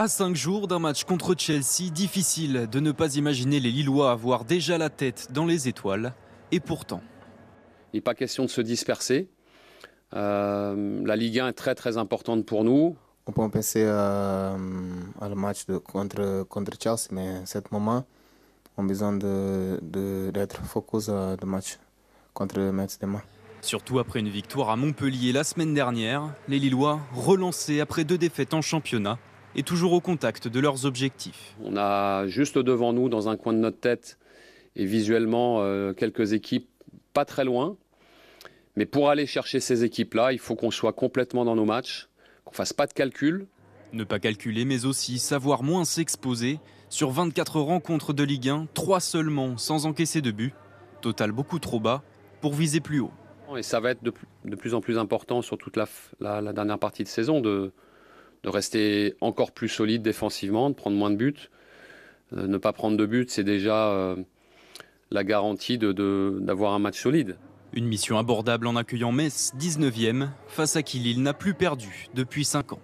À cinq jours d'un match contre Chelsea, difficile de ne pas imaginer les Lillois avoir déjà la tête dans les étoiles. Et pourtant. Il n'est pas question de se disperser. Euh, la Ligue 1 est très très importante pour nous. On peut penser à, euh, match contre, Chelsea, mais à ce moment, on a besoin d'être euh, de, focus à match contre le demain. Surtout après une victoire à Montpellier la semaine dernière, les Lillois, relancés après deux défaites en championnat, et toujours au contact de leurs objectifs. On a juste devant nous, dans un coin de notre tête, et visuellement, euh, quelques équipes pas très loin. Mais pour aller chercher ces équipes-là, il faut qu'on soit complètement dans nos matchs, qu'on fasse pas de calcul. Ne pas calculer, mais aussi savoir moins s'exposer. Sur 24 rencontres de Ligue 1, 3 seulement sans encaisser de but. Total beaucoup trop bas pour viser plus haut. Et ça va être de, plus en plus important sur toute la, la dernière partie de saison de, de rester encore plus solide défensivement, de prendre moins de buts. Euh, ne pas prendre de buts, c'est déjà euh, la garantie d'avoir un match solide. Une mission abordable en accueillant Metz, 19e, face à qui Lille n'a plus perdu depuis 5 ans.